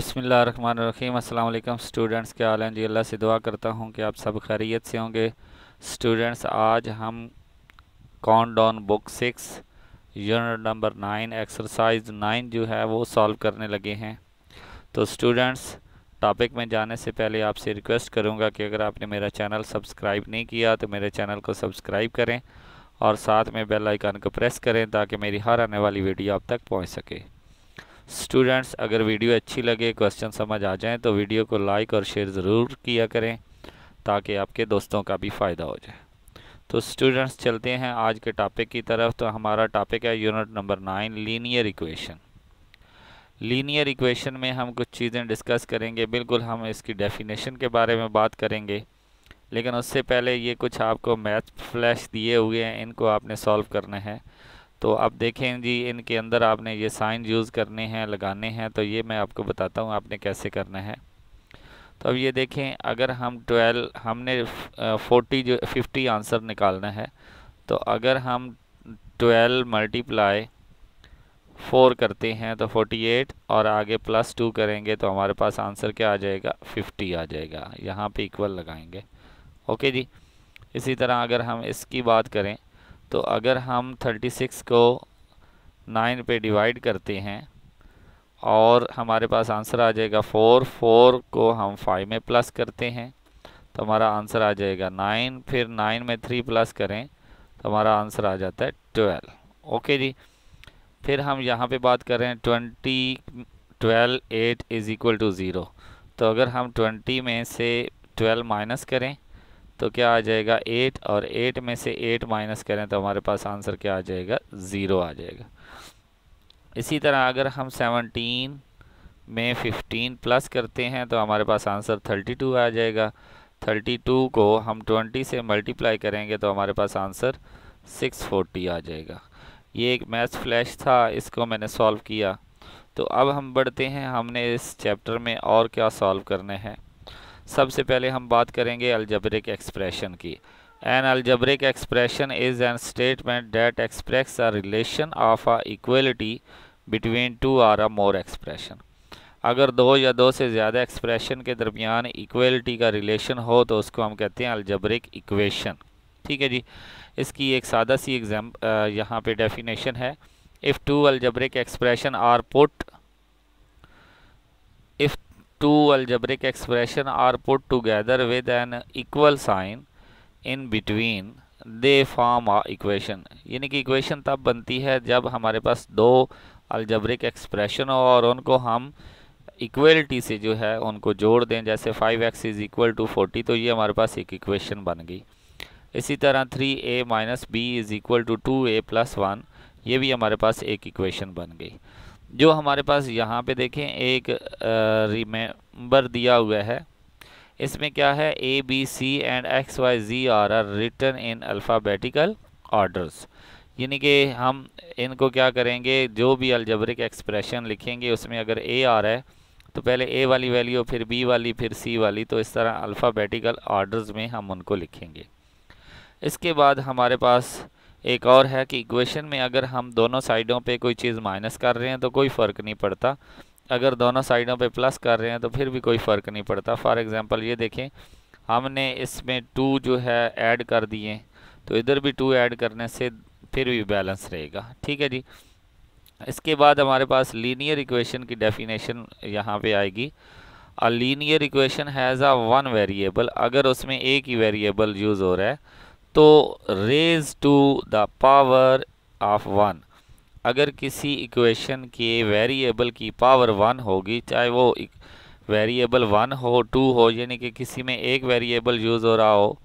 अस्सलाम वालेकुम स्टूडेंट्स के आलम जी अल्लाह से दुआ करता हूँ कि आप सब खैरियत से होंगे स्टूडेंट्स आज हम count down book six unit number nine exercise nine जो है वो सॉल्व करने लगे हैं तो स्टूडेंट्स टॉपिक में जाने से पहले आपसे रिक्वेस्ट करूँगा कि अगर आपने मेरा चैनल सब्सक्राइब नहीं किया तो मेरे चैनल को सब्सक्राइब करें और साथ में बेल आइकन को प्रेस करें ताकि मेरी हर आने वाली वीडियो आप तक पहुँच सके स्टूडेंट्स अगर वीडियो अच्छी लगे क्वेश्चन समझ आ जाएँ तो वीडियो को लाइक और शेयर ज़रूर किया करें ताकि आपके दोस्तों का भी फ़ायदा हो जाए तो स्टूडेंट्स चलते हैं आज के टॉपिक की तरफ तो हमारा टॉपिक है unit number nine linear equation linear equation में हम कुछ चीज़ें डिस्कस करेंगे बिल्कुल हम इसकी डेफिनेशन के बारे में बात करेंगे लेकिन उससे पहले ये कुछ आपको मैथ फ्लैश दिए हुए हैं इनको आपने सॉल्व करना है तो आप देखें जी इनके अंदर आपने ये साइन यूज़ करने हैं लगाने हैं तो ये मैं आपको बताता हूँ आपने कैसे करना है तो अब ये देखें अगर हम ट्वेल्व हमने फोर्टी जो फिफ्टी आंसर निकालना है तो अगर हम ट्वेल्व मल्टीप्लाई फोर करते हैं तो फोर्टी एट और आगे प्लस टू करेंगे तो हमारे पास आंसर क्या आ जाएगा फिफ्टी आ जाएगा यहाँ पे इक्वल लगाएंगे ओके जी इसी तरह अगर हम इसकी बात करें तो अगर हम 36 को 9 पे डिवाइड करते हैं और हमारे पास आंसर आ जाएगा 4 4 को हम 5 में प्लस करते हैं तो हमारा आंसर आ जाएगा 9 फिर 9 में 3 प्लस करें तो हमारा आंसर आ जाता है 12 ओके जी फिर हम यहाँ पे बात कर रहे हैं twenty twelve eight is equal to zero तो अगर हम ट्वेंटी में से ट्वेल्व माइनस करें तो क्या आ जाएगा एट और एट में से एट माइनस करें तो हमारे पास आंसर क्या आ जाएगा ज़ीरो आ जाएगा इसी तरह अगर हम सेवनटीन में फिफ्टीन प्लस करते हैं तो हमारे पास आंसर थर्टी टू आ जाएगा थर्टी टू को हम ट्वेंटी से मल्टीप्लाई करेंगे तो हमारे पास आंसर सिक्स फोर्टी आ जाएगा ये एक मैथ फ्लैश था इसको मैंने सॉल्व किया तो अब हम बढ़ते हैं हमने इस चैप्टर में और क्या सॉल्व करने हैं सबसे पहले हम बात करेंगे अलजबरिक एक्सप्रेशन की an algebraic expression is an statement that express a relation of a equality between two or a more expression अगर दो या दो से ज़्यादा एक्सप्रेशन के दरमियान इक्वलिटी का रिलेशन हो तो उसको हम कहते हैं अलजबरिक इक्वेशन ठीक है जी इसकी एक सादा सी एग्जाम यहाँ पे डेफिनेशन है if two algebraic expression are put two algebraic expression are put together with an equal sign in between they form a equation यानी कि equation तब बनती है जब हमारे पास दो algebraic expression हो और उनको हम इक्वलिटी से जो है उनको जोड़ दें जैसे 5x x is equal to forty तो ये हमारे पास एक इक्वेशन बन गई इसी तरह 3a a minus b is equal to two a plus one ये भी हमारे पास एक इक्वेशन बन गई जो हमारे पास यहाँ पे देखें एक रिमेंबर दिया हुआ है इसमें क्या है a b c and x y z are are written in alphabetical orders यानी कि हम इनको क्या करेंगे जो भी अलजबरिक एक्सप्रेशन लिखेंगे उसमें अगर ए आ रहा है तो पहले ए वाली वैल्यू फिर बी वाली फिर सी वाली तो इस तरह अल्फ़ाबेटिकल ऑर्डर्स में हम उनको लिखेंगे इसके बाद हमारे पास एक और है कि इक्वेशन में अगर हम दोनों साइडों पे कोई चीज़ माइनस कर रहे हैं तो कोई फ़र्क नहीं पड़ता अगर दोनों साइडों पे प्लस कर रहे हैं तो फिर भी कोई फ़र्क नहीं पड़ता फॉर एग्ज़ाम्पल ये देखें हमने इसमें टू जो है ऐड कर दिए तो इधर भी टू ऐड करने से फिर भी बैलेंस रहेगा ठीक है जी इसके बाद हमारे पास लीनियर इक्वेशन की डेफिनेशन यहाँ पे आएगी a linear equation has a one variable अगर उसमें एक ही वेरिएबल यूज़ हो रहा है तो raise to the power of one अगर किसी इक्वेशन के वेरिएबल की पावर वन होगी चाहे वो वेरिएबल वन हो टू हो यानी कि किसी में एक वेरिएबल यूज़ हो रहा हो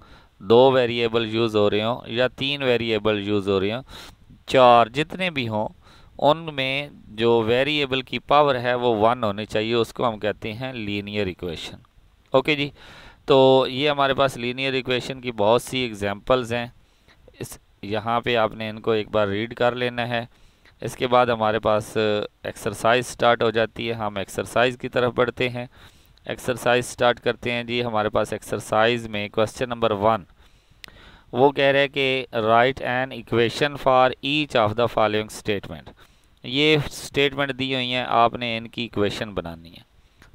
दो वेरिएबल यूज़ हो रहे हों या तीन वेरिएबल यूज़ हो रहे हों चार जितने भी हों उनमें जो वेरिएबल की पावर है वो वन होनी चाहिए उसको हम कहते हैं लीनियर इक्वेशन ओके जी तो ये हमारे पास लीनियर इक्वेशन की बहुत सी एग्जांपल्स हैं इस यहाँ पे आपने इनको एक बार रीड कर लेना है इसके बाद हमारे पास एक्सरसाइज uh, स्टार्ट हो जाती है हम एक्सरसाइज की तरफ बढ़ते हैं एक्सरसाइज स्टार्ट करते हैं जी हमारे पास एक्सरसाइज में क्वेश्चन नंबर वन वो कह रहे हैं कि write an equation for each of the following statement ये स्टेटमेंट दी हुई हैं आपने इनकी इक्वेशन बनानी है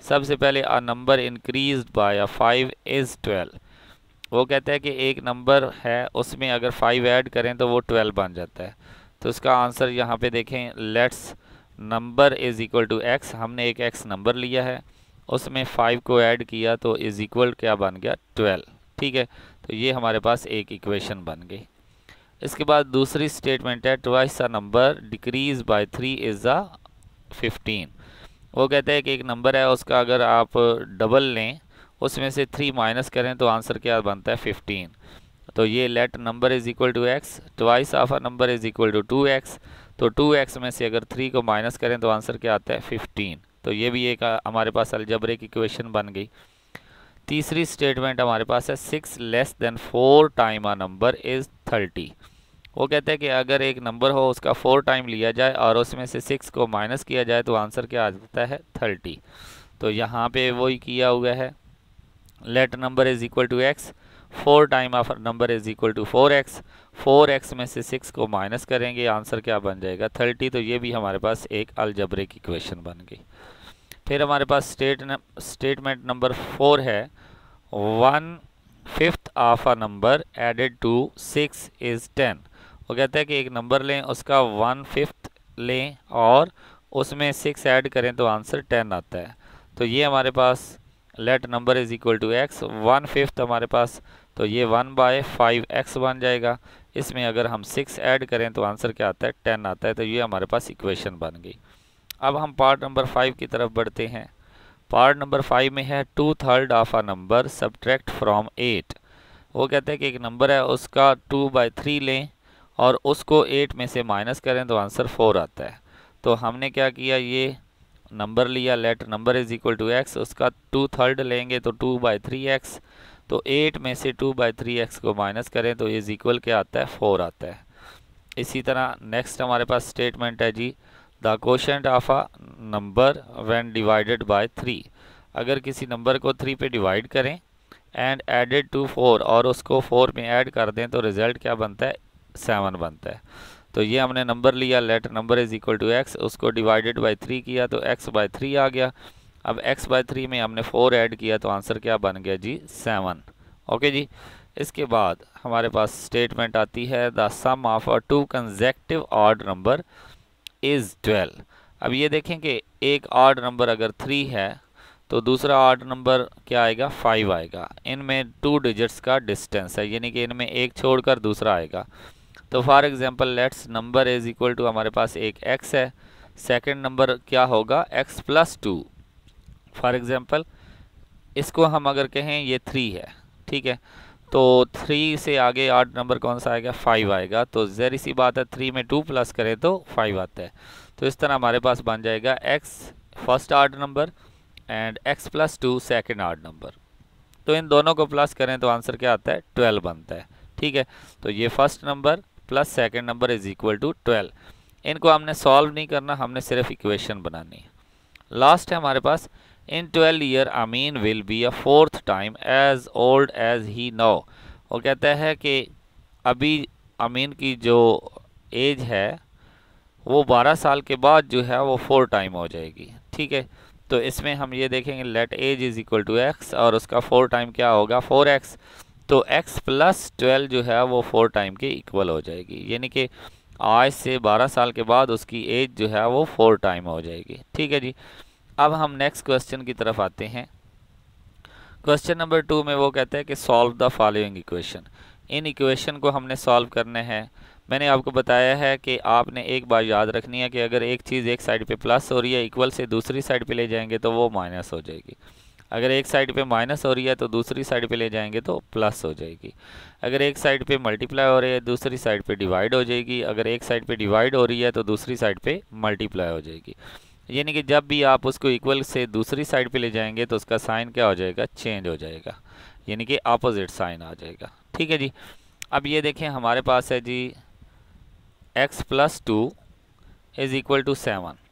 सबसे पहले a number increase by five is twelve वो कहता है कि एक नंबर है उसमें अगर फाइव ऐड करें तो वो ट्वेल्व बन जाता है तो इसका आंसर यहाँ पे देखें let's number is equal to x हमने एक एक्स नंबर लिया है उसमें फ़ाइव को ऐड किया तो इज़ इक्वल क्या बन गया ट्वेल्व ठीक है तो ये हमारे पास एक इक्वेशन बन गई इसके बाद दूसरी स्टेटमेंट है twice a number decrease by three is a fifteen वो कहते हैं कि एक नंबर है उसका अगर आप डबल लें उसमें से थ्री माइनस करें तो आंसर क्या बनता है फिफ्टीन तो ये let number is equal to x twice of a number is equal to two x तो टू एक्स में से अगर थ्री को माइनस करें तो आंसर क्या आता है फिफ्टीन तो ये भी एक हमारे पास अलजबरे की क्वेश्चन बन गई तीसरी स्टेटमेंट हमारे पास है six less than four time a number is thirty वो कहते हैं कि अगर एक नंबर हो उसका फोर टाइम लिया जाए और उसमें से सिक्स को माइनस किया जाए तो आंसर क्या आ जाता है थर्टी तो यहाँ पे वही किया हुआ है let number is equal to x four time of number is equal to four x four x में से सिक्स को माइनस करेंगे आंसर क्या बन जाएगा थर्टी तो ये भी हमारे पास एक अलजबरिक इक्वेशन बन गई फिर हमारे पास स्टेट स्टेटमेंट नंबर फोर है one fifth of a number added to six is ten वो कहता है कि एक नंबर लें उसका वन फिफ्थ लें और उसमें सिक्स ऐड करें तो आंसर टेन आता है तो ये हमारे पास let number is equal to x one fifth हमारे पास तो ये वन बाय फाइव एक्स बन जाएगा इसमें अगर हम सिक्स ऐड करें तो आंसर क्या आता है टेन आता है तो ये हमारे पास इक्वेशन बन गई अब हम पार्ट नंबर फाइव की तरफ बढ़ते हैं पार्ट नंबर फाइव में है two third of a number subtract from eight वो कहते हैं कि एक नंबर है उसका टू बाई थ्री लें और उसको एट में से माइनस करें तो आंसर फोर आता है तो हमने क्या किया ये नंबर लिया let number is equal to x उसका टू थर्ड लेंगे तो टू बाई थ्री एक्स तो एट में से टू बाई थ्री एक्स को माइनस करें तो इज़ इक्वल क्या आता है फोर आता है इसी तरह नेक्स्ट हमारे पास स्टेटमेंट है जी the question of a number when divided by three अगर किसी नंबर को थ्री पे डिवाइड करें एंड एडेड टू फोर और उसको फोर में ऐड कर दें तो रिज़ल्ट क्या बनता है सेवन बनता है तो ये हमने नंबर लिया let number is equal to x उसको डिवाइडेड बाई थ्री किया तो एक्स बाई थ्री आ गया अब एक्स बाई थ्री में हमने फ़ोर ऐड किया तो आंसर क्या बन गया जी सेवन ओके जी इसके बाद हमारे पास स्टेटमेंट आती है the sum of a two consecutive odd number is twelve अब ये देखें कि एक ऑर्ड नंबर अगर थ्री है तो दूसरा ऑर्ड नंबर क्या आएगा फाइव आएगा इनमें टू डिजिट्स का डिस्टेंस है यानी कि इनमें एक छोड़कर दूसरा आएगा तो for example let's number is equal to हमारे पास एक एक्स है सेकंड नंबर क्या होगा x plus two for example इसको हम अगर कहें ये थ्री है ठीक है तो थ्री से आगे आठ नंबर कौन सा आएगा फाइव आएगा तो जहरी सी बात है थ्री में टू प्लस करें तो फाइव आता है तो इस तरह हमारे पास बन जाएगा x first odd number and x plus two second odd number तो इन दोनों को प्लस करें तो आंसर क्या आता है ट्वेल्व बनता है ठीक है तो ये first number plus second number is equal to twelve इनको हमने सॉल्व नहीं करना हमने सिर्फ इक्वेशन बनानी है लास्ट है हमारे पास in twelve year Amin will be a fourth time as old as he now वो कहता है कि अभी अमीन की जो एज है वो बारह साल के बाद जो है वो फोर टाइम हो जाएगी ठीक है तो इसमें हम ये देखेंगे let age is equal to x और उसका फोर टाइम क्या होगा फोर एक्स तो x प्लस ट्वेल्व जो है वो फोर टाइम के इक्वल हो जाएगी यानी कि आज से बारह साल के बाद उसकी एज जो है वो फोर टाइम हो जाएगी ठीक है जी अब हम नेक्स्ट क्वेश्चन की तरफ आते हैं क्वेश्चन नंबर टू में वो कहते हैं कि सॉल्व द फॉलोइंग इक्वेशन इन इक्वेशन को हमने सॉल्व करने हैं मैंने आपको बताया है कि आपने एक बार याद रखनी है कि अगर एक चीज़ एक साइड पे प्लस हो रही है इक्वल से दूसरी साइड पे ले जाएंगे तो वो माइनस हो जाएगी अगर एक साइड पे माइनस हो रही है तो दूसरी साइड पे ले जाएंगे तो प्लस हो जाएगी अगर एक साइड पे मल्टीप्लाई हो रही है दूसरी साइड पे डिवाइड हो जाएगी अगर एक साइड पे डिवाइड हो रही है तो दूसरी साइड पे मल्टीप्लाई हो जाएगी यानी कि जब भी आप उसको इक्वल से दूसरी साइड पे ले जाएंगे तो उसका साइन क्या हो जाएगा चेंज हो जाएगा यानी कि अपोजिट साइन आ जाएगा ठीक है जी अब ये देखें हमारे पास है जी x plus two is equal to seven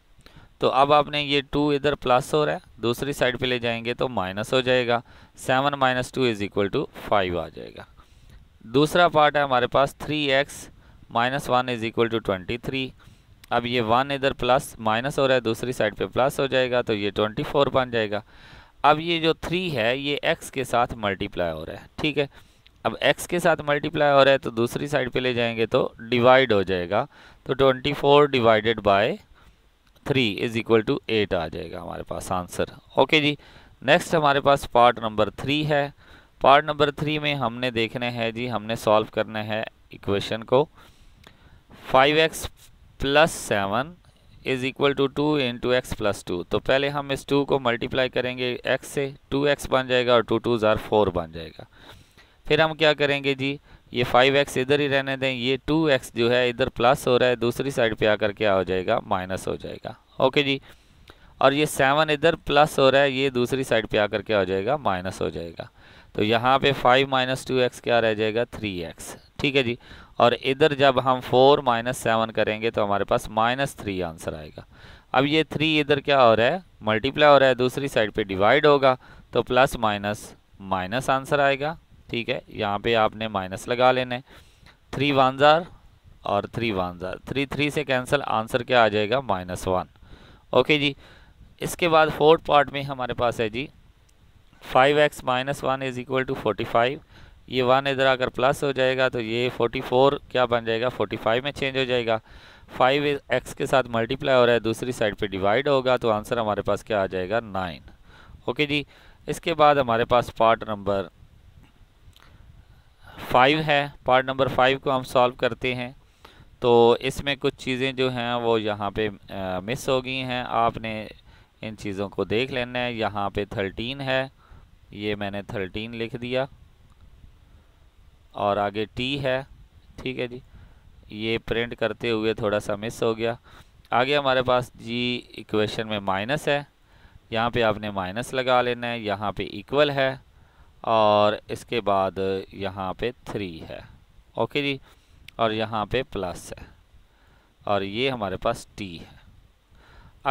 तो अब आपने ये टू इधर प्लस हो रहा है दूसरी साइड पे ले जाएंगे तो माइनस हो जाएगा seven minus two is equal to five आ जाएगा दूसरा पार्ट है हमारे पास three x minus one is equal to twenty three अब ये वन इधर प्लस माइनस हो रहा है दूसरी साइड पे प्लस हो जाएगा तो ये ट्वेंटी फोर बन जाएगा अब ये जो थ्री है ये एक्स के साथ मल्टीप्लाई हो रहा है ठीक है अब एक्स के साथ मल्टीप्लाई हो रहा है तो दूसरी साइड पर ले जाएंगे तो डिवाइड हो जाएगा तो twenty four divided by three is equal to eight आ जाएगा हमारे पास आंसर ओके जी नेक्स्ट हमारे पास पार्ट नंबर थ्री है पार्ट नंबर थ्री में हमने देखने हैं जी हमने सॉल्व करना है इक्वेशन को five x plus seven is equal to two in to x plus two तो पहले हम इस टू को मल्टीप्लाई करेंगे एक्स से टू एक्स बन जाएगा और टू टू ज़ार फोर बन जाएगा फिर हम क्या करेंगे जी ये फाइव एक्स इधर ही रहने दें ये टू एक्स जो है इधर प्लस हो रहा है दूसरी साइड पे आकर क्या हो जाएगा माइनस हो जाएगा ओके जी और ये सेवन इधर प्लस हो रहा है ये दूसरी साइड पे आकर क्या हो जाएगा माइनस हो जाएगा तो यहाँ पे फाइव माइनस टू एक्स क्या रह जाएगा थ्री एक्स ठीक है जी और इधर जब हम फोर माइनस सेवन करेंगे तो हमारे पास माइनस थ्री आंसर आएगा अब ये थ्री इधर क्या हो रहा है मल्टीप्लाई हो रहा है दूसरी साइड पर डिवाइड होगा तो प्लस माइनस माइनस आंसर आएगा ठीक है यहाँ पे आपने माइनस लगा लेना है थ्री वन ज़ार और थ्री वन ज़ार थ्री थ्री से कैंसिल आंसर क्या आ जाएगा माइनस वन ओके जी इसके बाद फोर्थ पार्ट में हमारे पास है जी five x minus one is equal to forty five ये वन इधर आकर प्लस हो जाएगा तो ये फोर्टी फोर क्या बन जाएगा फोर्टी फाइव में चेंज हो जाएगा फाइव एक्स के साथ मल्टीप्लाई हो रहा है दूसरी साइड पे डिवाइड होगा तो आंसर हमारे पास क्या आ जाएगा नाइन ओके जी इसके बाद हमारे पास पार्ट नंबर फाइव है पार्ट नंबर फाइव को हम सॉल्व करते हैं तो इसमें कुछ चीज़ें जो हैं वो यहाँ पे आ, मिस हो गई हैं आपने इन चीज़ों को देख लेना है यहाँ पे थर्टीन है ये मैंने थर्टीन लिख दिया और आगे टी है ठीक है जी ये प्रिंट करते हुए थोड़ा सा मिस हो गया आगे हमारे पास जी इक्वेशन में माइनस है यहाँ पे आपने माइनस लगा लेना है यहाँ पे इक्वल है और इसके बाद यहाँ पे थ्री है ओके जी और यहाँ पे प्लस है और ये हमारे पास टी है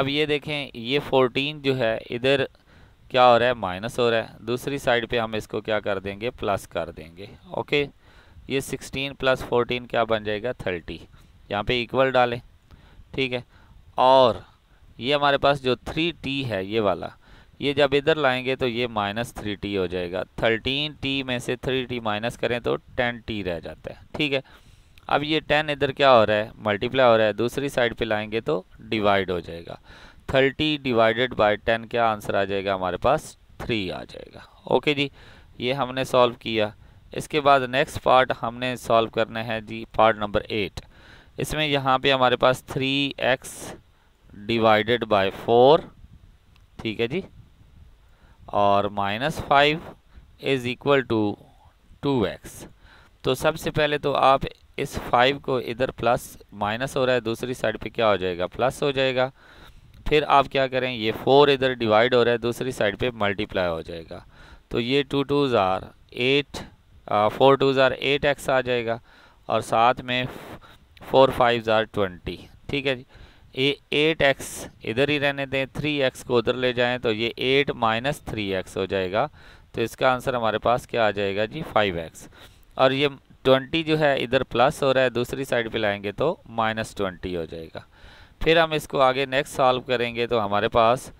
अब ये देखें ये फोर्टीन जो है इधर क्या हो रहा है माइनस हो रहा है दूसरी साइड पे हम इसको क्या कर देंगे प्लस कर देंगे ओके ये सिक्सटीन प्लस फोर्टीन क्या बन जाएगा थर्टी यहाँ पे इक्वल डालें ठीक है और ये हमारे पास जो थ्री टी है ये वाला ये जब इधर लाएंगे तो ये माइनस थ्री टी हो जाएगा थर्टीन टी में से थ्री टी माइनस करें तो टेन टी रह जाता है ठीक है अब ये टेन इधर क्या हो रहा है मल्टीप्लाई हो रहा है दूसरी साइड पे लाएंगे तो डिवाइड हो जाएगा थर्टी डिवाइडेड बाय टेन क्या आंसर आ जाएगा हमारे पास थ्री आ जाएगा ओके जी ये हमने सॉल्व किया इसके बाद नेक्स्ट पार्ट हमने सॉल्व करना है जी पार्ट नंबर एट इसमें यहाँ पे हमारे पास three x divided by four ठीक है जी और minus five is equal to two x तो सबसे पहले तो आप इस फाइव को इधर प्लस माइनस हो रहा है दूसरी साइड पे क्या हो जाएगा प्लस हो जाएगा फिर आप क्या करें ये फोर इधर डिवाइड हो रहा है दूसरी साइड पे मल्टीप्लाई हो जाएगा तो ये टू टू ज़ार एट फोर टू ज़ार एट एक्स आ जाएगा और साथ में फोर फाइव ज़ार ट्वेंटी ठीक है जी ये एट एक्स इधर ही रहने दें थ्री एक्स को उधर ले जाएं तो ये एट माइनस थ्री एक्स हो जाएगा तो इसका आंसर हमारे पास क्या आ जाएगा जी फाइव एक्स और ये ट्वेंटी जो है इधर प्लस हो रहा है दूसरी साइड पे लाएंगे तो माइनस ट्वेंटी हो जाएगा फिर हम इसको आगे नेक्स्ट सॉल्व करेंगे तो हमारे पास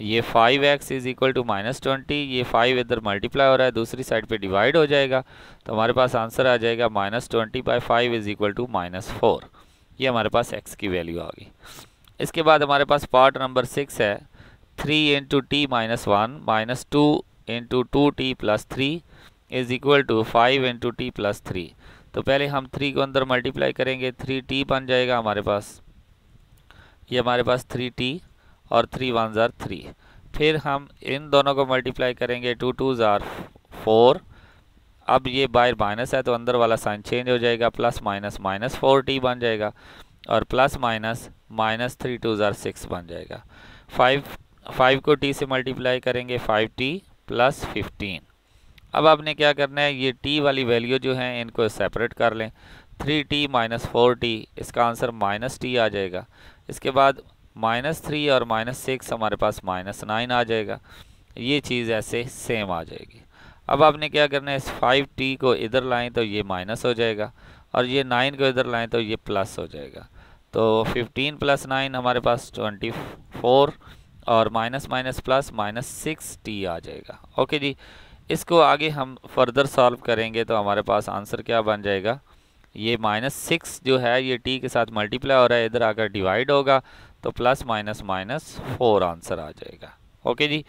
ये five x is equal to minus twenty ये फाइव इधर मल्टीप्लाई हो रहा है दूसरी साइड पे डिवाइड हो जाएगा तो हमारे पास आंसर आ जाएगा minus twenty by five is equal to minus four ये हमारे पास एक्स की वैल्यू आ गई इसके बाद हमारे पास पार्ट नंबर सिक्स है three into t minus one minus two into two t plus three is equal to five into t plus three तो पहले हम थ्री को अंदर मल्टीप्लाई करेंगे थ्री टी बन जाएगा हमारे पास ये हमारे पास थ्री टी और थ्री वन ज़ार थ्री फिर हम इन दोनों को मल्टीप्लाई करेंगे टू टू ज़ार फोर अब ये बाहर माइनस है तो अंदर वाला साइन चेंज हो जाएगा plus minus minus four t बन जाएगा और plus minus minus three two ज़ार सिक्स बन जाएगा फाइव फाइव को टी से मल्टीप्लाई करेंगे फाइव टी प्लस फिफ्टीन अब आपने क्या करना है ये टी वाली वैल्यू जो है इनको सेपरेट कर लें three t minus four t इसका आंसर माइनस टी आ जाएगा इसके बाद माइनस थ्री और माइनस सिक्स हमारे पास माइनस नाइन आ जाएगा ये चीज़ ऐसे सेम आ जाएगी अब आपने क्या करना है इस फाइव टी को इधर लाएँ तो ये माइनस हो जाएगा और ये नाइन को इधर लाएँ तो ये प्लस हो जाएगा तो फिफ्टीन प्लस नाइन हमारे पास ट्वेंटी फोर और minus minus plus minus six t आ जाएगा ओके जी इसको आगे हम फर्दर सॉल्व करेंगे तो हमारे पास आंसर क्या बन जाएगा ये माइनस सिक्स जो है ये टी के साथ मल्टीप्लाई हो रहा है इधर आकर डिवाइड होगा तो plus minus minus four answer आ जाएगा ओके जी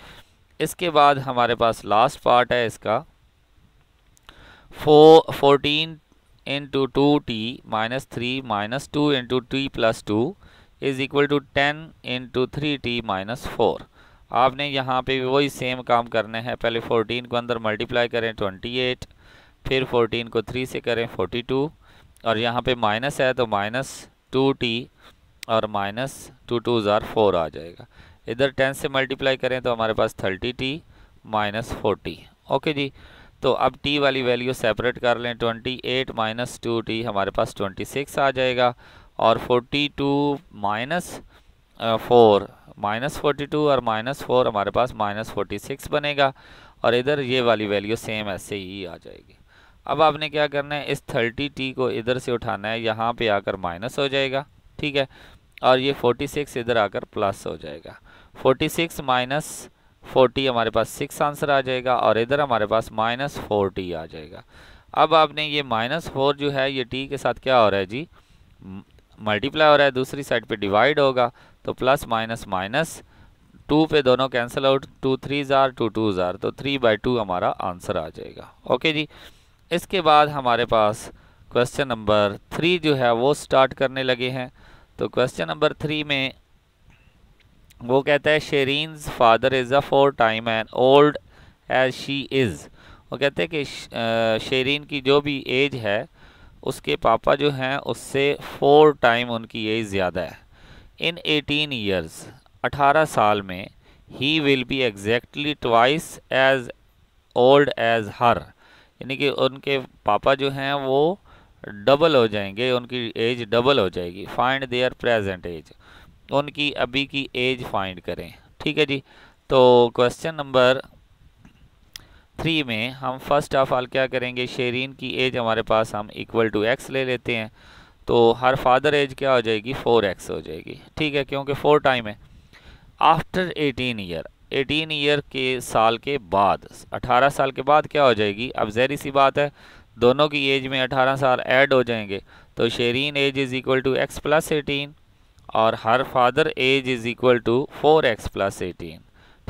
इसके बाद हमारे पास लास्ट पार्ट है इसका फो fourteen into two t minus three minus two into t plus two is equal to ten into three t minus four आपने यहाँ पे भी वही सेम काम करने हैं पहले 14 को अंदर मल्टीप्लाई करें 28 फिर 14 को 3 से करें 42 और यहाँ पे माइनस है तो माइनस टू टी और माइनस टू टू ज़ार फोर आ जाएगा इधर टेन से मल्टीप्लाई करें तो हमारे पास thirty t minus forty okay जी तो अब टी वाली वैल्यू सेपरेट कर लें twenty eight minus two t हमारे पास ट्वेंटी सिक्स आ जाएगा और forty two minus four minus forty two और माइनस फोर हमारे पास माइनस फोर्टी सिक्स बनेगा और इधर ये वाली वैल्यू सेम ऐसे ही आ जाएगी अब आपने क्या करना है इस थर्टी टी को इधर से उठाना है यहाँ पे आकर माइनस हो जाएगा ठीक है और ये फोर्टी सिक्स इधर आकर प्लस हो जाएगा फोर्टी सिक्स माइनस फोर्टी हमारे पास सिक्स आंसर आ जाएगा और इधर हमारे पास माइनस फोर्टी आ जाएगा अब आपने ये माइनस फोर जो है ये टी के साथ क्या हो रहा है जी मल्टीप्लाई हो रहा है दूसरी साइड पे डिवाइड होगा तो प्लस माइनस माइनस टू पे दोनों कैंसिल आउट टू थ्री ज़ार टू टू ज़ार तो थ्री बाई टू हमारा आंसर आ जाएगा ओके जी इसके बाद हमारे पास क्वेश्चन नंबर थ्री जो है वो स्टार्ट करने लगे हैं तो क्वेश्चन नंबर थ्री में वो कहता है Sherin father is a four time and old age she is वो कहते हैं कि शेरीन की जो भी एज है उसके पापा जो हैं उससे फोर टाइम उनकी एज ज़्यादा है इन एटीन ईयर्स अठारह साल में ही will be exactly twice age old age her यानी कि उनके पापा जो हैं वो डबल हो जाएंगे उनकी एज डबल हो जाएगी फाइंड देयर प्रेजेंट एज तो उनकी अभी की एज फाइंड करें ठीक है जी तो क्वेश्चन नंबर थ्री में हम फर्स्ट ऑफ ऑल क्या करेंगे शेरिन की एज हमारे पास हम इक्वल टू एक्स ले लेते हैं तो हर फादर एज क्या हो जाएगी फ़ोर एक्स हो जाएगी ठीक है क्योंकि फ़ोर टाइम है after eighteen year eighteen year के साल के बाद अठारह साल के बाद क्या हो जाएगी अब जहरी सी बात है दोनों की एज में अठारह साल ऐड हो जाएंगे तो Sherin age is equal to x plus eighteen और her father age is equal to four x plus eighteen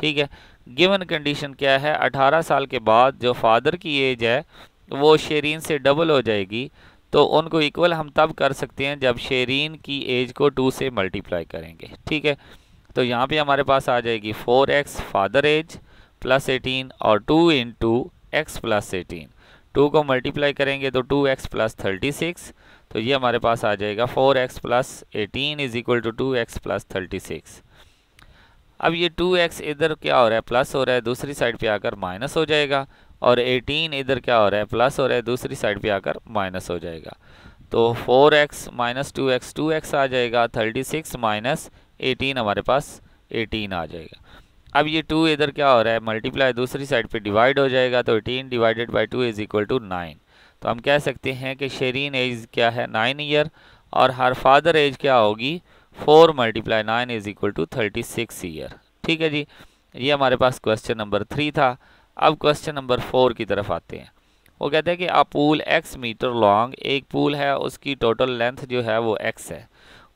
ठीक है गिवन कंडीशन क्या है 18 साल के बाद जो फादर की एज है वो शेरिन से डबल हो जाएगी तो उनको इक्वल हम तब कर सकते हैं जब शेरिन की एज को टू से मल्टीप्लाई करेंगे ठीक है तो यहाँ पे हमारे पास आ जाएगी four x father age plus eighteen और two in to x plus eighteen two को मल्टीप्लाई करेंगे तो two x plus thirty six तो ये हमारे पास आ जाएगा four x plus eighteen is equal to two x plus thirty six अब ये टू एक्स इधर क्या हो रहा है प्लस हो रहा है दूसरी साइड पे आकर माइनस हो जाएगा और एटीन इधर क्या हो रहा है प्लस हो रहा है दूसरी साइड पे आकर माइनस हो जाएगा तो four x minus two x two x आ जाएगा थर्टी सिक्स माइनस एटीन हमारे पास एटीन आ जाएगा अब ये टू इधर क्या हो रहा है मल्टीप्लाई दूसरी साइड पे डिवाइड हो जाएगा तो eighteen divided by two is equal to nine तो हम कह सकते हैं कि शेरीन एज क्या है नाइन ईयर और हर फादर एज क्या होगी four multiply nine is equal to thirty six year ठीक है जी ये हमारे पास क्वेश्चन नंबर थ्री था अब क्वेश्चन नंबर फोर की तरफ आते हैं वो कहते हैं कि a pool x meter long एक पूल है उसकी टोटल लेंथ जो है वो एक्स है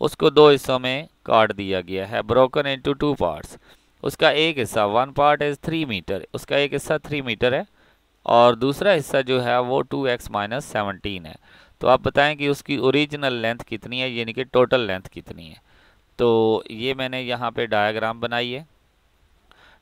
उसको दो हिस्सों में काट दिया गया है ब्रोकन इंटू टू पार्ट्स उसका एक हिस्सा one part is three meter उसका एक हिस्सा थ्री मीटर है और दूसरा हिस्सा जो है वो टू एक्स माइनस सेवनटीन है तो आप बताएं कि उसकी ओरिजिनल लेंथ कितनी है यानी कि टोटल लेंथ कितनी है तो ये मैंने यहाँ पे डायग्राम बनाई है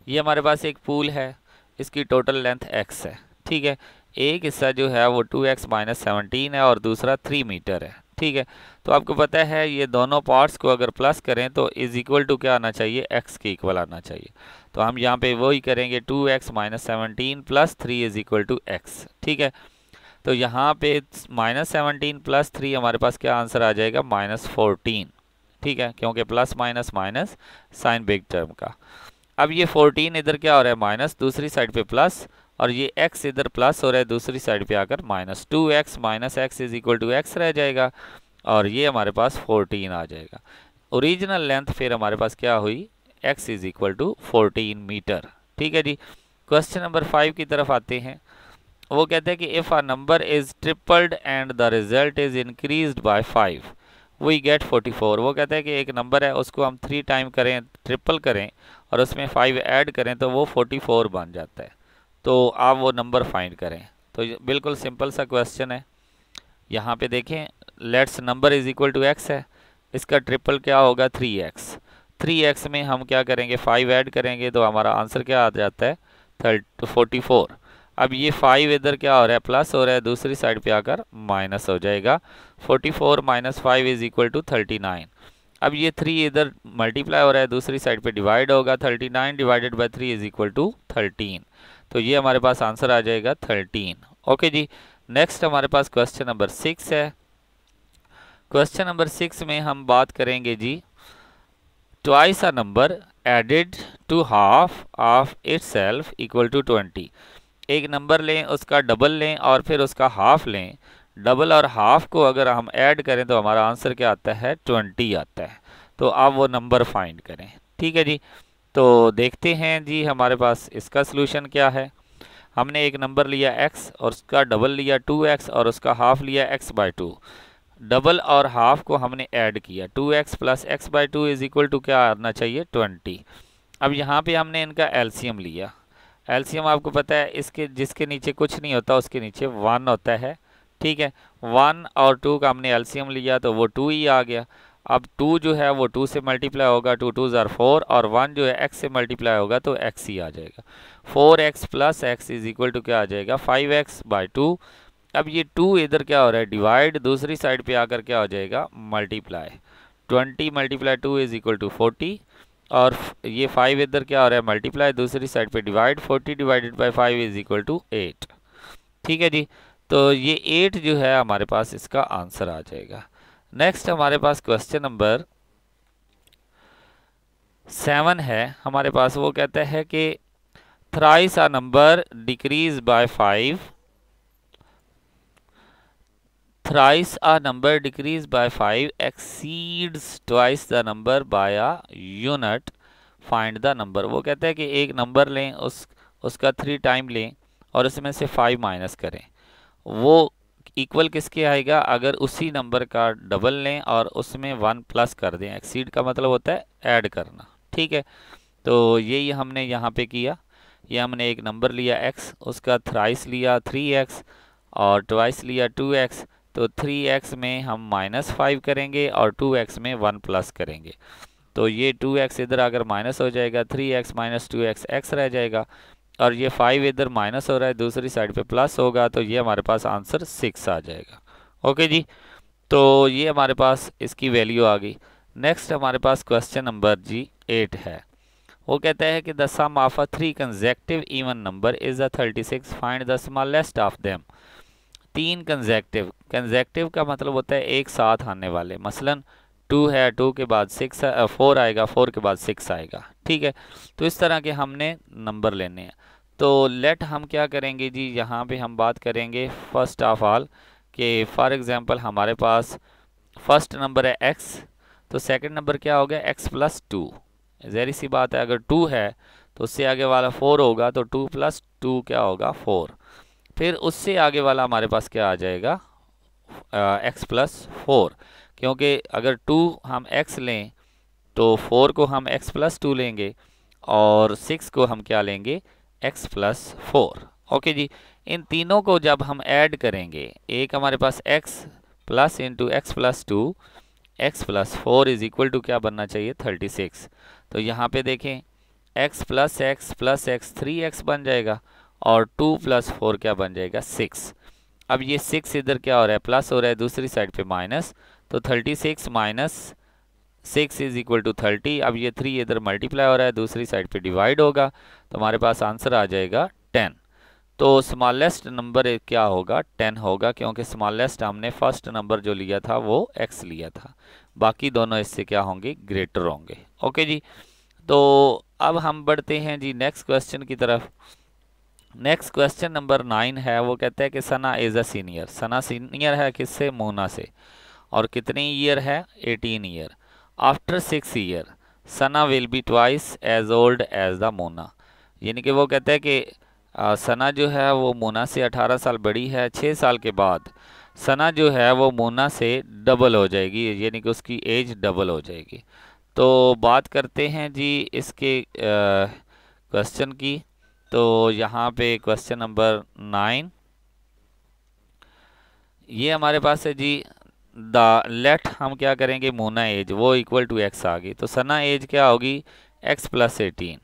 ये हमारे पास एक पूल है इसकी टोटल लेंथ एक्स है ठीक है एक हिस्सा जो है वो टू एक्स माइनस सेवनटीन है और दूसरा थ्री मीटर है ठीक है तो आपको पता है ये दोनों पार्ट्स को अगर प्लस करें तो इज़ इक्वल टू क्या आना चाहिए एक्स के इक्वल आना चाहिए तो हम यहाँ पे वही करेंगे two x minus seventeen plus three is equal to x ठीक है तो यहाँ पे माइनस सेवनटीन प्लस थ्री हमारे पास क्या आंसर आ जाएगा माइनस फोर्टीन ठीक है क्योंकि plus minus minus sign big term का अब ये फोर्टीन इधर क्या हो रहा है माइनस दूसरी साइड पे प्लस और ये एक्स इधर प्लस हो रहा है दूसरी साइड पे आकर minus two x minus x is equal to x रह जाएगा और ये हमारे पास 14 आ जाएगा ओरिजिनल लेंथ फिर हमारे पास क्या हुई x is equal to fourteen meter ठीक है जी क्वेश्चन नंबर फाइव की तरफ आते हैं वो कहते हैं कि if a number is tripled and the result is increase by five we get forty four वो कहते हैं कि एक नंबर है उसको हम थ्री टाइम करें ट्रिपल करें और उसमें फाइव ऐड करें तो वो फोर्टी फोर बन जाता है तो आप वो नंबर फाइंड करें तो बिल्कुल सिंपल सा क्वेश्चन है यहाँ पे देखें let's number is equal to x है इसका ट्रिपल क्या होगा थ्री एक्स थ्री एक्स में हम क्या करेंगे फाइव ऐड करेंगे तो हमारा आंसर क्या आ जाता है थर्ट फोर्टी फोर अब ये फाइव इधर क्या हो रहा है प्लस हो रहा है दूसरी साइड पे आकर माइनस हो जाएगा forty four minus five is equal to thirty nine अब ये थ्री इधर मल्टीप्लाई हो रहा है दूसरी साइड पे डिवाइड होगा thirty nine divided by three is equal to thirteen तो ये हमारे पास आंसर आ जाएगा थर्टीन ओके जी नेक्स्ट हमारे पास क्वेश्चन नंबर सिक्स है क्वेश्चन नंबर सिक्स में हम बात करेंगे जी twice a number added to half of itself equal to twenty एक नंबर लें उसका डबल लें और फिर उसका हाफ लें डबल और हाफ को अगर हम ऐड करें तो हमारा आंसर क्या आता है ट्वेंटी आता है तो आप वो नंबर फाइंड करें ठीक है जी तो देखते हैं जी हमारे पास इसका सलूशन क्या है हमने एक नंबर लिया x और उसका डबल लिया 2x और उसका हाफ लिया x बाई टू डबल और हाफ को हमने ऐड किया two x plus x by two is equal to two आना चाहिए ट्वेंटी अब यहाँ पे हमने इनका एलसीएम लिया एलसीएम आपको पता है इसके जिसके नीचे कुछ नहीं होता उसके नीचे वन होता है ठीक है वन और टू का हमने एलसीएम लिया तो वो टू ही आ गया अब टू जो है वो टू से मल्टीप्लाई होगा टू टू ज़र फोर और वन जो है एक्स से मल्टीप्लाई होगा तो एक्स ही आ जाएगा four x plus x is equal to क्या आ जाएगा फाइव एक्स बाई टू अब ये टू इधर क्या हो रहा है डिवाइड दूसरी साइड पे आकर क्या हो जाएगा multiply twenty multiply two is equal to forty और ये फाइव इधर क्या हो रहा है मल्टीप्लाई दूसरी साइड पे divide forty divided by five is equal to eight ठीक है जी तो ये एट जो है हमारे पास इसका आंसर आ जाएगा नेक्स्ट हमारे पास क्वेश्चन नंबर सेवन है हमारे पास वो कहता है कि thrice a number decrease by five thrice a number decrease by 5 exceeds twice the number by a unit find the number वो कहते हैं कि एक नंबर लें उस उसका थ्री टाइम लें और उसमें से फाइव माइनस करें वो इक्वल किसके आएगा अगर उसी नंबर का डबल लें और उसमें वन प्लस कर दें एक्सीड का मतलब होता है ऐड करना ठीक है तो यही हमने यहाँ पे किया ये हमने एक नंबर लिया एक्स उसका थ्राइस लिया थ्री एक्स और ट्वाइस लिया टू एक्स तो थ्री एक्स में हम माइनस फाइव करेंगे और टू एक्स में वन प्लस करेंगे तो ये टू एक्स इधर अगर माइनस हो जाएगा three x minus two x x रह जाएगा और ये फाइव इधर माइनस हो रहा है दूसरी साइड पे प्लस होगा तो ये हमारे पास आंसर सिक्स आ जाएगा ओके जी तो ये हमारे पास इसकी वैल्यू आ गई नेक्स्ट हमारे पास क्वेश्चन नंबर जी एट है वो कहता है कि the sum of a three consecutive even number is a thirty six find the smallest of them तीन कंजेक्टिव कंजेक्टिव का मतलब होता है एक साथ आने वाले मसलन टू है टू के बाद सिक्स फोर आएगा फोर के बाद सिक्स आएगा ठीक है तो इस तरह के हमने नंबर लेने हैं तो लेट हम क्या करेंगे जी यहाँ पे हम बात करेंगे फ़र्स्ट ऑफ ऑल कि फ़ॉर एग्ज़ाम्पल हमारे पास फर्स्ट नंबर है एक्स तो सेकंड नंबर क्या हो गया एक्स प्लस टू जहरी सी बात है अगर टू है तो उससे आगे वाला फोर होगा तो टू प्लस टू क्या होगा फोर फिर उससे आगे वाला हमारे पास क्या आ जाएगा एक्स प्लस फोर क्योंकि अगर टू हम एक्स लें तो फोर को हम एक्स प्लस टू लेंगे और सिक्स को हम क्या लेंगे एक्स प्लस फोर ओके जी इन तीनों को जब हम ऐड करेंगे एक हमारे पास x plus into x plus two x plus four is equal to क्या बनना चाहिए थर्टी सिक्स तो यहाँ पे देखें x plus x plus x three x बन जाएगा और टू प्लस फोर क्या बन जाएगा सिक्स अब ये सिक्स इधर क्या हो रहा है प्लस हो रहा है दूसरी साइड पे माइनस तो thirty six minus six is equal to thirty अब ये थ्री इधर मल्टीप्लाई हो रहा है दूसरी साइड पे डिवाइड होगा तो हमारे पास आंसर आ जाएगा टेन तो स्मॉलेस्ट नंबर क्या होगा टेन होगा क्योंकि स्मॉलेस्ट हमने फर्स्ट नंबर जो लिया था वो एक्स लिया था बाकी दोनों इससे क्या होंगे ग्रेटर होंगे ओके जी तो अब हम बढ़ते हैं जी नेक्स्ट क्वेश्चन की तरफ नेक्स्ट क्वेश्चन नंबर नाइन है वो कहते हैं कि Sana is a senior Sana senior है किससे मोना से और कितनी ईयर है eighteen year after six year Sana will be twice age old age the Mona यानी कि वो कहते हैं कि सना जो है वो मोना से अठारह साल बड़ी है छः साल के बाद सना जो है वो मोना से डबल हो जाएगी यानी कि उसकी एज डबल हो जाएगी तो बात करते हैं जी इसके क्वेश्चन की तो यहाँ पे क्वेश्चन नंबर नाइन ये हमारे पास है जी द लेट हम क्या करेंगे मोना एज वो इक्वल टू एक्स आ गई तो सना एज क्या होगी एक्स प्लस एटीन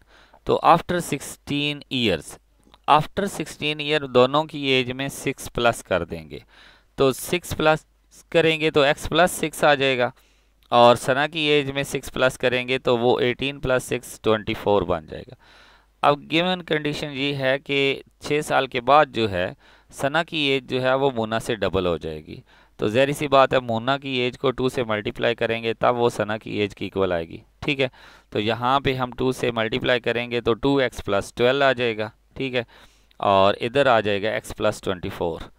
तो after sixteen years after sixteen year दोनों की एज में सिक्स प्लस कर देंगे तो सिक्स प्लस करेंगे तो एक्स प्लस सिक्स आ जाएगा और सना की एज में सिक्स प्लस करेंगे तो वो eighteen plus six twenty four बन जाएगा अब गिवन कंडीशन ये है कि छः साल के बाद जो है सना की एज जो है वो मोना से डबल हो जाएगी तो जहरी सी बात है मोना की एज को टू से मल्टीप्लाई करेंगे तब वो सना की एज की इक्वल आएगी ठीक है तो यहाँ पे हम टू से मल्टीप्लाई करेंगे तो टू एक्स प्लस ट्वेल्व आ जाएगा ठीक है और इधर आ जाएगा एक्स प्लस ट्वेंटी फोर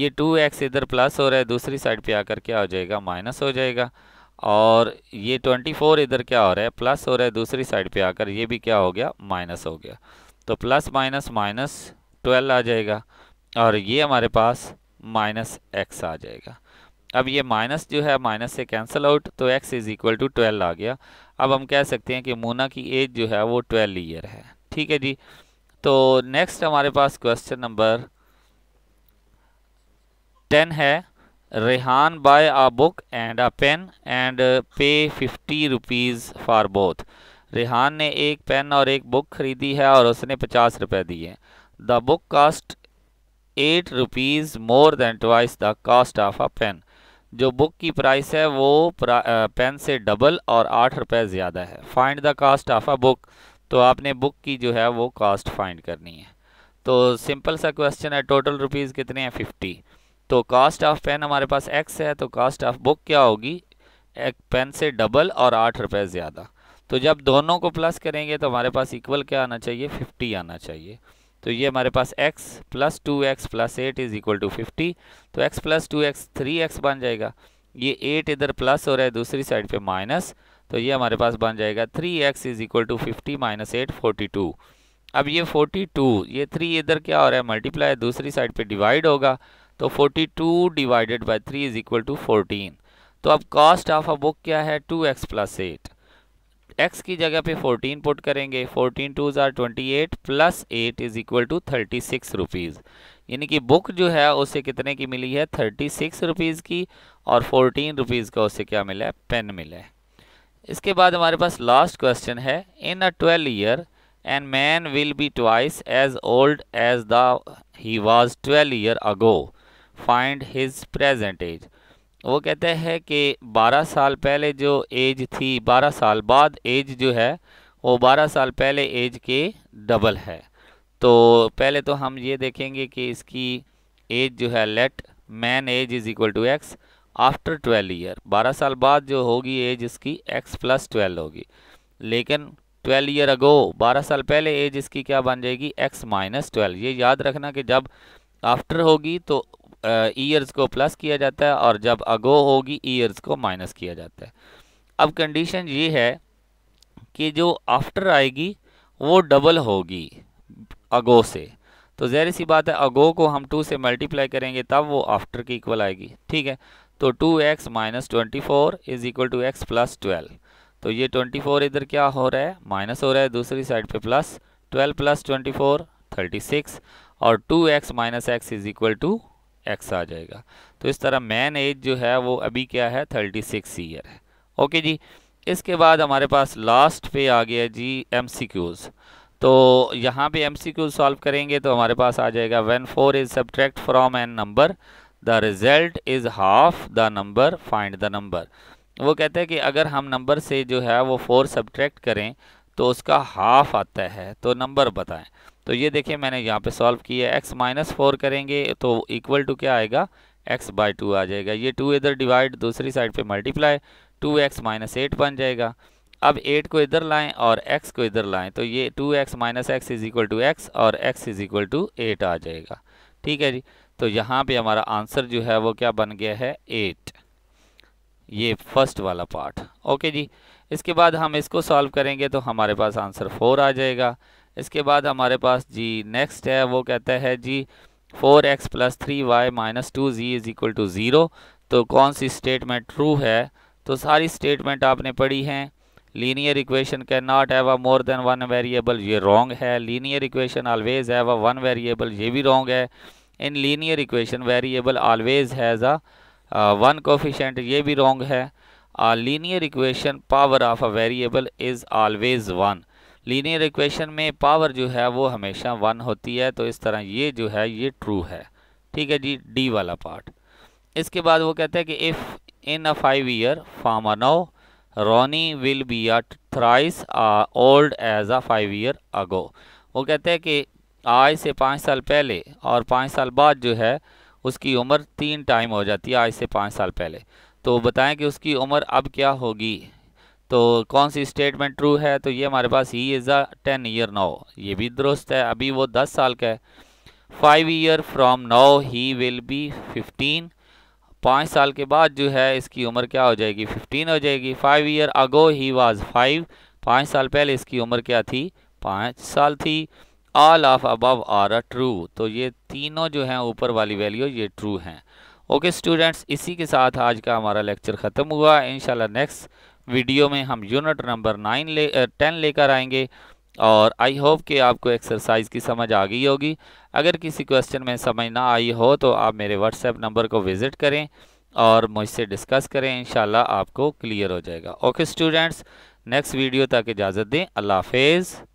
ये टू एक्स इधर प्लस हो रहा है दूसरी साइड पे आकर क्या हो जाएगा माइनस हो जाएगा और ये 24 इधर क्या हो रहा है प्लस हो रहा है दूसरी साइड पे आकर ये भी क्या हो गया माइनस हो गया तो प्लस माइनस माइनस ट्वेल्व आ जाएगा और ये हमारे पास माइनस एक्स आ जाएगा अब ये माइनस जो है माइनस से कैंसिल आउट तो x is equal to twelve आ गया अब हम कह सकते हैं कि मोना की एज जो है वो ट्वेल्व ईयर है ठीक है जी तो नेक्स्ट हमारे पास क्वेश्चन नंबर टेन है Rehan buy a book and a pen and pay fifty rupees for both Rehan ने एक पेन और एक बुक खरीदी है और उसने पचास रुपए दिए the book cost eight rupees more than twice the cost of a pen जो बुक की प्राइस है वो पेन uh, से डबल और आठ रुपए ज़्यादा है find the cost of a book तो आपने बुक की जो है वो कास्ट फाइंड करनी है तो सिंपल सा क्वेश्चन है टोटल रुपीज़ कितने हैं फिफ्टी तो कास्ट ऑफ पेन हमारे पास एक्स है तो कास्ट ऑफ बुक क्या होगी एक पेन से डबल और आठ रुपए ज़्यादा तो जब दोनों को प्लस करेंगे तो हमारे पास इक्वल क्या आना चाहिए फिफ्टी आना चाहिए तो ये हमारे पास x plus two x plus eight is equal to fifty तो x plus two x three x बन जाएगा ये एट इधर प्लस हो रहा है दूसरी साइड पे माइनस तो ये हमारे पास बन जाएगा three x is equal to fifty minus eight forty two अब ये फोर्टी टू ये थ्री इधर क्या हो रहा है मल्टीप्लाई दूसरी साइड पे डिवाइड होगा तो 42 divided by 3 is equal to 14 तो अब कॉस्ट ऑफ अ बुक क्या है 2x x plus eight x की जगह पे 14 पुट करेंगे 14 टू ज़ार twenty eight plus eight is equal to thirty six rupees यानी कि बुक जो है उसे कितने की मिली है थर्टी सिक्स रुपीज़ की और फोर्टीन रुपीज़ का उसे क्या मिला है पेन मिला है इसके बाद हमारे पास लास्ट क्वेश्चन है in a twelve year and man will be twice age old age the he was twelve year ago find his present age वो कहते हैं कि 12 साल पहले जो एज थी 12 साल बाद एज जो है वो 12 साल पहले एज के डबल है तो पहले तो हम ये देखेंगे कि इसकी एज जो है let man age is equal to x after twelve year बारह साल बाद जो होगी एज इसकी एक्स प्लस ट्वेल्व होगी लेकिन ट्वेल्व ईयर अगो बारह साल पहले एज इसकी क्या बन जाएगी एक्स माइनस ट्वेल्व ये याद रखना कि जब आफ्टर होगी तो ईयर्स को प्लस किया जाता है और जब अगो होगी ईयर्स को माइनस किया जाता है अब कंडीशन ये है कि जो आफ्टर आएगी वो डबल होगी अगो से तो जहर सी बात है अगो को हम टू से मल्टीप्लाई करेंगे तब वो आफ्टर की इक्वल आएगी ठीक है तो two x minus twenty four is equal to x plus twelve तो ये ट्वेंटी फोर इधर क्या हो रहा है माइनस हो रहा है दूसरी साइड पे plus twelve plus twenty four thirty six और two x minus x is equal to x आ जाएगा तो इस तरह मैन एज जो है वो अभी क्या है थर्टी सिक्स ईयर है ओके जी इसके बाद हमारे पास लास्ट पे आ गया जी एम सी क्यूज़ तो यहाँ पे एम सी क्यूज़ सॉल्व करेंगे तो हमारे पास आ जाएगा one four is subtract from an number the result is half the number find the number वो कहते हैं कि अगर हम नंबर से जो है वो फोर सब्ट्रैक्ट करें तो उसका हाफ आता है तो नंबर बताएं तो ये देखिए मैंने यहाँ पे सॉल्व किया है एक्स माइनस फोर करेंगे तो इक्वल टू क्या आएगा एक्स बाई टू आ जाएगा ये टू इधर डिवाइड दूसरी साइड पे multiply two x minus eight बन जाएगा अब एट को इधर लाएं और एक्स को इधर लाएं तो ये two x minus x is equal to x और x is equal to eight आ जाएगा ठीक है जी तो यहाँ पर हमारा आंसर जो है वो क्या बन गया है एट ये फर्स्ट वाला पार्ट ओके जी इसके बाद हम इसको सॉल्व करेंगे तो हमारे पास आंसर फोर आ जाएगा इसके बाद हमारे पास जी नेक्स्ट है वो कहता है जी four x plus three y minus two g is equal to zero तो कौन सी स्टेटमेंट ट्रू है तो सारी स्टेटमेंट आपने पढ़ी हैं linear equation can not have a more than one variable ये रॉन्ग है linear equation always have a one variable ये भी रॉन्ग है in linear equation variable always has a one coefficient ये भी रॉन्ग है linear equation power of a variable is always one linear equation में power जो है वो हमेशा वन होती है तो इस तरह ये जो है ये ट्रू है ठीक है जी डी वाला पार्ट इसके बाद वो कहते हैं कि if in a five year from now Ronnie will be a thrice old age a five year ago वो कहते हैं कि आज से पाँच साल पहले और पाँच साल बाद जो है उसकी उम्र तीन टाइम हो जाती है आज से पाँच साल पहले तो बताएं कि उसकी उम्र अब क्या होगी तो कौन सी स्टेटमेंट ट्रू है तो ये हमारे पास ही is a ten year now ये भी दुरुस्त है अभी वो दस साल का है five year from now he will be fifteen पाँच साल के बाद जो है इसकी उम्र क्या हो जाएगी फिफ्टीन हो जाएगी five year ago he was five पाँच साल पहले इसकी उम्र क्या थी पाँच साल थी all of above are a true तो ये तीनों जो हैं ऊपर वाली वैल्यू ये ट्रू हैं ओके स्टूडेंट्स इसी के साथ आज का हमारा लेक्चर ख़त्म हुआ इन नेक्स्ट वीडियो में हम यूनिट नंबर नाइन ले टेन लेकर आएंगे और आई होप कि आपको एक्सरसाइज की समझ आ गई होगी अगर किसी क्वेश्चन में समझ ना आई हो तो आप मेरे व्हाट्सएप नंबर को विज़िट करें और मुझसे डिस्कस करें इन आपको क्लियर हो जाएगा ओके स्टूडेंट्स नेक्स्ट वीडियो तक इजाज़त दें अल्लाह हाफेज़